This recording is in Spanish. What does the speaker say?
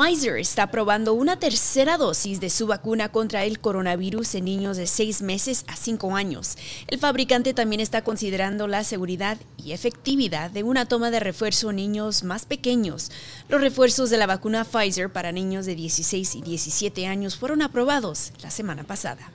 Pfizer está probando una tercera dosis de su vacuna contra el coronavirus en niños de 6 meses a 5 años. El fabricante también está considerando la seguridad y efectividad de una toma de refuerzo en niños más pequeños. Los refuerzos de la vacuna Pfizer para niños de 16 y 17 años fueron aprobados la semana pasada.